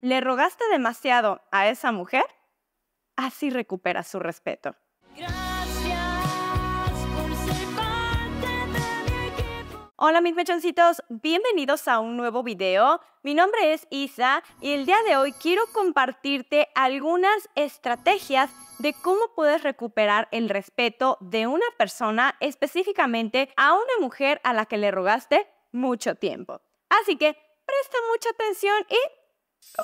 ¿Le rogaste demasiado a esa mujer? Así recupera su respeto. Hola mis mechoncitos, bienvenidos a un nuevo video. Mi nombre es Isa y el día de hoy quiero compartirte algunas estrategias de cómo puedes recuperar el respeto de una persona, específicamente a una mujer a la que le rogaste mucho tiempo. Así que presta mucha atención y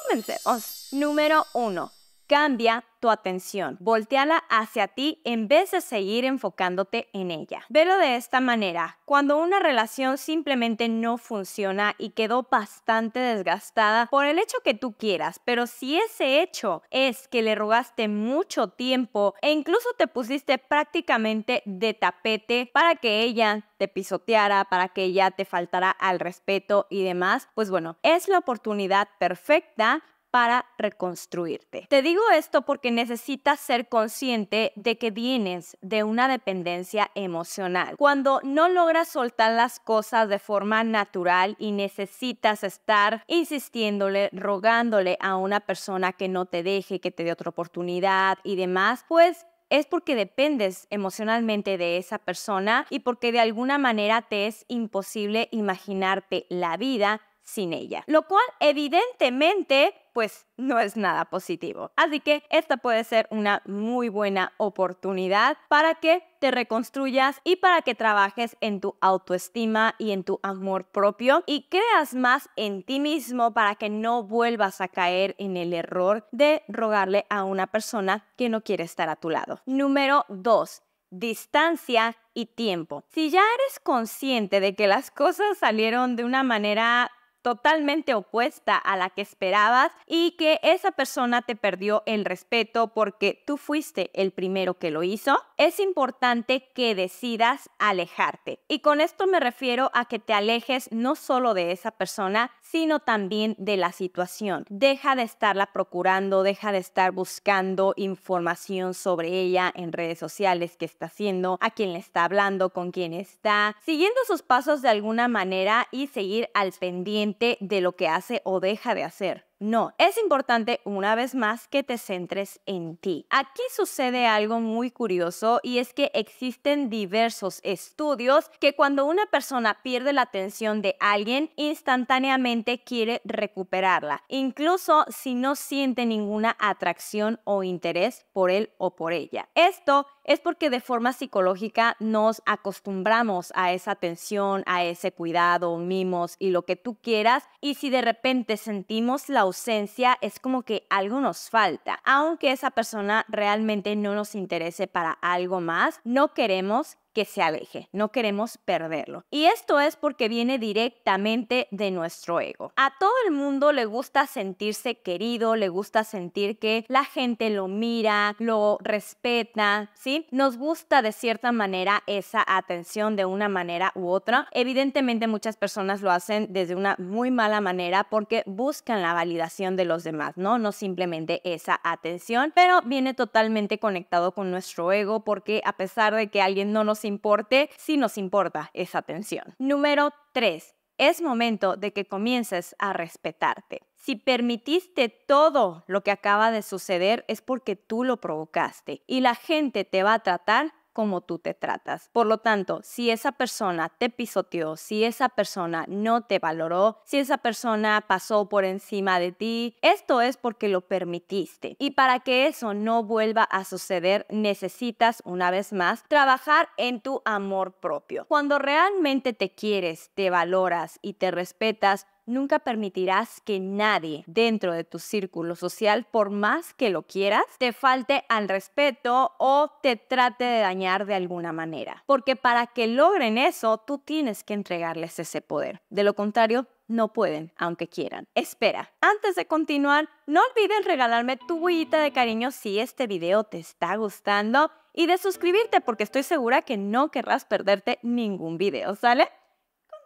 Comencemos. Número 1. Cambia tu atención, volteala hacia ti en vez de seguir enfocándote en ella. Velo de esta manera, cuando una relación simplemente no funciona y quedó bastante desgastada por el hecho que tú quieras, pero si ese hecho es que le rogaste mucho tiempo e incluso te pusiste prácticamente de tapete para que ella te pisoteara, para que ella te faltara al respeto y demás, pues bueno, es la oportunidad perfecta para reconstruirte. Te digo esto porque necesitas ser consciente de que vienes de una dependencia emocional. Cuando no logras soltar las cosas de forma natural y necesitas estar insistiéndole, rogándole a una persona que no te deje, que te dé otra oportunidad y demás, pues es porque dependes emocionalmente de esa persona y porque de alguna manera te es imposible imaginarte la vida sin ella, lo cual evidentemente pues no es nada positivo. Así que esta puede ser una muy buena oportunidad para que te reconstruyas y para que trabajes en tu autoestima y en tu amor propio y creas más en ti mismo para que no vuelvas a caer en el error de rogarle a una persona que no quiere estar a tu lado. Número 2 distancia y tiempo. Si ya eres consciente de que las cosas salieron de una manera totalmente opuesta a la que esperabas y que esa persona te perdió el respeto porque tú fuiste el primero que lo hizo, es importante que decidas alejarte. Y con esto me refiero a que te alejes no solo de esa persona, sino también de la situación. Deja de estarla procurando, deja de estar buscando información sobre ella en redes sociales, qué está haciendo, a quién le está hablando, con quién está, siguiendo sus pasos de alguna manera y seguir al pendiente de lo que hace o deja de hacer. No, es importante una vez más que te centres en ti. Aquí sucede algo muy curioso y es que existen diversos estudios que cuando una persona pierde la atención de alguien, instantáneamente quiere recuperarla, incluso si no siente ninguna atracción o interés por él o por ella. Esto es porque de forma psicológica nos acostumbramos a esa atención, a ese cuidado, mimos y lo que tú quieras. Y si de repente sentimos la ausencia, es como que algo nos falta. Aunque esa persona realmente no nos interese para algo más, no queremos que se aleje, no queremos perderlo. Y esto es porque viene directamente de nuestro ego. A todo el mundo le gusta sentirse querido, le gusta sentir que la gente lo mira, lo respeta, ¿sí? Nos gusta de cierta manera esa atención de una manera u otra. Evidentemente muchas personas lo hacen desde una muy mala manera porque buscan la validación de los demás, ¿no? No simplemente esa atención, pero viene totalmente conectado con nuestro ego porque a pesar de que alguien no nos importe si nos importa esa atención. Número 3. Es momento de que comiences a respetarte. Si permitiste todo lo que acaba de suceder es porque tú lo provocaste y la gente te va a tratar como tú te tratas. Por lo tanto, si esa persona te pisoteó, si esa persona no te valoró, si esa persona pasó por encima de ti, esto es porque lo permitiste. Y para que eso no vuelva a suceder, necesitas, una vez más, trabajar en tu amor propio. Cuando realmente te quieres, te valoras y te respetas, Nunca permitirás que nadie dentro de tu círculo social, por más que lo quieras, te falte al respeto o te trate de dañar de alguna manera. Porque para que logren eso, tú tienes que entregarles ese poder. De lo contrario, no pueden, aunque quieran. Espera, antes de continuar, no olvides regalarme tu bullita de cariño si este video te está gustando y de suscribirte porque estoy segura que no querrás perderte ningún video, ¿sale?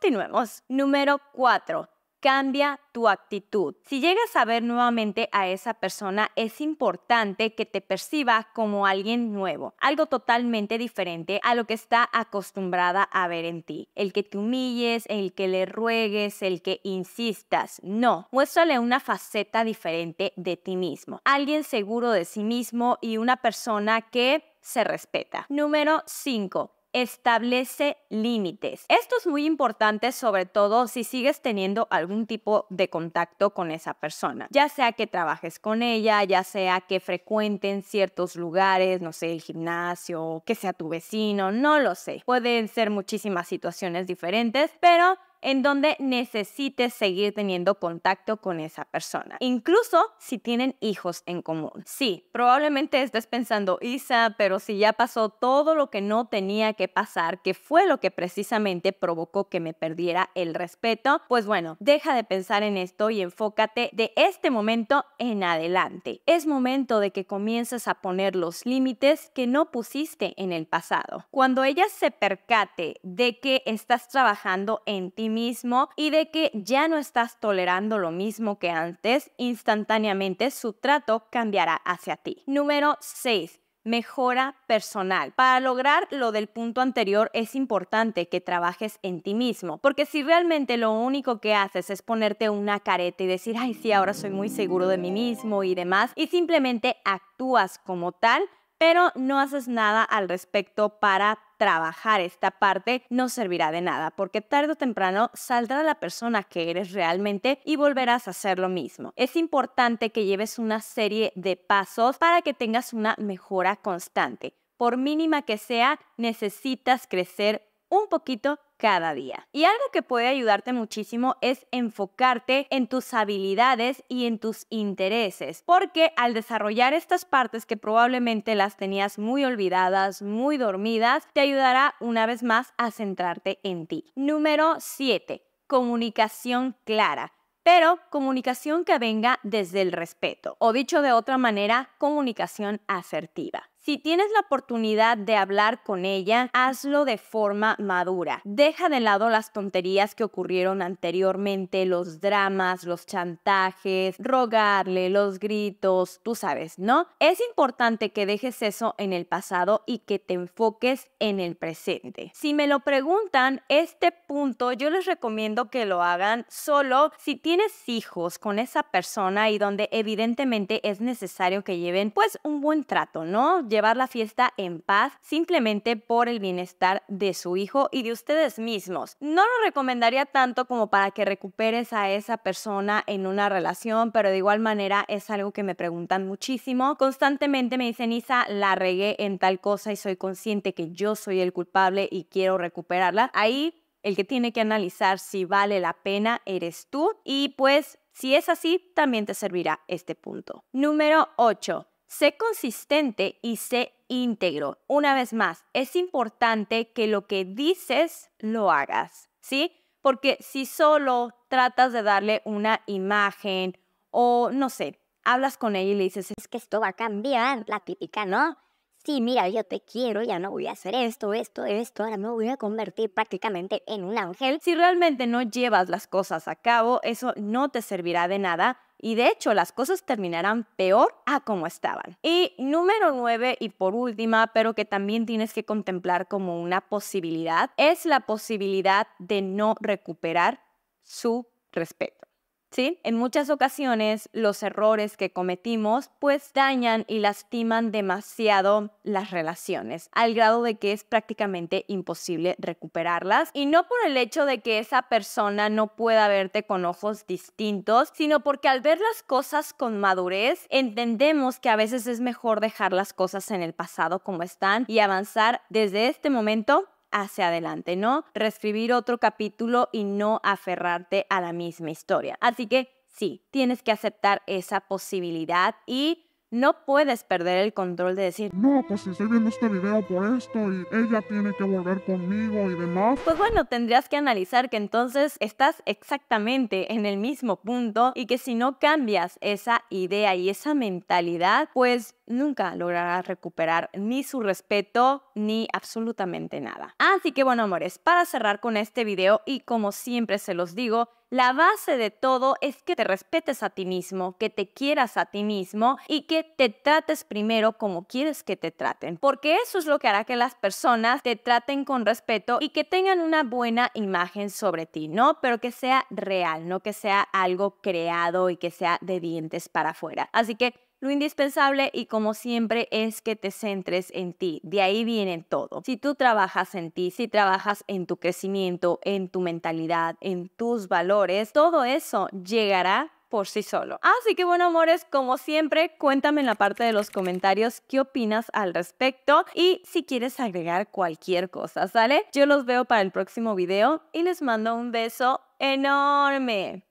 Continuemos. Número 4 cambia tu actitud. Si llegas a ver nuevamente a esa persona, es importante que te perciba como alguien nuevo, algo totalmente diferente a lo que está acostumbrada a ver en ti. El que te humilles, el que le ruegues, el que insistas. No, muéstrale una faceta diferente de ti mismo. Alguien seguro de sí mismo y una persona que se respeta. Número 5 establece límites. Esto es muy importante sobre todo si sigues teniendo algún tipo de contacto con esa persona, ya sea que trabajes con ella, ya sea que frecuenten ciertos lugares, no sé, el gimnasio, que sea tu vecino, no lo sé. Pueden ser muchísimas situaciones diferentes, pero en donde necesites seguir teniendo contacto con esa persona, incluso si tienen hijos en común. Sí, probablemente estés pensando, Isa, pero si ya pasó todo lo que no tenía que pasar, que fue lo que precisamente provocó que me perdiera el respeto, pues bueno, deja de pensar en esto y enfócate de este momento en adelante. Es momento de que comiences a poner los límites que no pusiste en el pasado. Cuando ella se percate de que estás trabajando en ti mismo y de que ya no estás tolerando lo mismo que antes, instantáneamente su trato cambiará hacia ti. Número 6 mejora personal. Para lograr lo del punto anterior es importante que trabajes en ti mismo, porque si realmente lo único que haces es ponerte una careta y decir, ay, sí, ahora soy muy seguro de mí mismo y demás, y simplemente actúas como tal, pero no haces nada al respecto para trabajar esta parte no servirá de nada, porque tarde o temprano saldrá la persona que eres realmente y volverás a hacer lo mismo. Es importante que lleves una serie de pasos para que tengas una mejora constante. Por mínima que sea, necesitas crecer un poquito cada día. Y algo que puede ayudarte muchísimo es enfocarte en tus habilidades y en tus intereses, porque al desarrollar estas partes que probablemente las tenías muy olvidadas, muy dormidas, te ayudará una vez más a centrarte en ti. Número 7. Comunicación clara pero comunicación que venga desde el respeto, o dicho de otra manera, comunicación asertiva. Si tienes la oportunidad de hablar con ella, hazlo de forma madura. Deja de lado las tonterías que ocurrieron anteriormente, los dramas, los chantajes, rogarle, los gritos, tú sabes, ¿no? Es importante que dejes eso en el pasado y que te enfoques en el presente. Si me lo preguntan, este punto yo les recomiendo que lo hagan solo si tienes hijos con esa persona y donde evidentemente es necesario que lleven pues un buen trato, ¿no? llevar la fiesta en paz simplemente por el bienestar de su hijo y de ustedes mismos. No lo recomendaría tanto como para que recuperes a esa persona en una relación, pero de igual manera es algo que me preguntan muchísimo. Constantemente me dicen, Isa, la regué en tal cosa y soy consciente que yo soy el culpable y quiero recuperarla. Ahí el que tiene que analizar si vale la pena eres tú y pues si es así, también te servirá este punto. Número 8. Sé consistente y sé íntegro. Una vez más, es importante que lo que dices lo hagas, ¿sí? Porque si solo tratas de darle una imagen o no sé, hablas con ella y le dices, es que esto va a cambiar, la típica, ¿no? Sí, mira, yo te quiero, ya no voy a hacer esto, esto, esto, ahora me voy a convertir prácticamente en un ángel. Si realmente no llevas las cosas a cabo, eso no te servirá de nada y de hecho las cosas terminarán peor a como estaban. Y número nueve y por última, pero que también tienes que contemplar como una posibilidad, es la posibilidad de no recuperar su respeto. ¿sí? En muchas ocasiones los errores que cometimos pues dañan y lastiman demasiado las relaciones, al grado de que es prácticamente imposible recuperarlas. Y no por el hecho de que esa persona no pueda verte con ojos distintos, sino porque al ver las cosas con madurez, entendemos que a veces es mejor dejar las cosas en el pasado como están y avanzar desde este momento hacia adelante, ¿no? Reescribir otro capítulo y no aferrarte a la misma historia. Así que sí, tienes que aceptar esa posibilidad y no puedes perder el control de decir, no, pues estoy viendo este video por esto y ella tiene que volver conmigo y demás. Pues bueno, tendrías que analizar que entonces estás exactamente en el mismo punto y que si no cambias esa idea y esa mentalidad, pues nunca logrará recuperar ni su respeto ni absolutamente nada. Así que bueno, amores, para cerrar con este video y como siempre se los digo, la base de todo es que te respetes a ti mismo, que te quieras a ti mismo y que te trates primero como quieres que te traten, porque eso es lo que hará que las personas te traten con respeto y que tengan una buena imagen sobre ti, ¿no? Pero que sea real, no que sea algo creado y que sea de dientes para afuera. Así que lo indispensable y como siempre es que te centres en ti. De ahí viene todo. Si tú trabajas en ti, si trabajas en tu crecimiento, en tu mentalidad, en tus valores, todo eso llegará por sí solo. Así ah, que bueno, amores, como siempre, cuéntame en la parte de los comentarios qué opinas al respecto y si quieres agregar cualquier cosa, ¿sale? Yo los veo para el próximo video y les mando un beso enorme.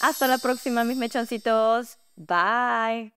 Hasta la próxima, mis mechoncitos. Bye.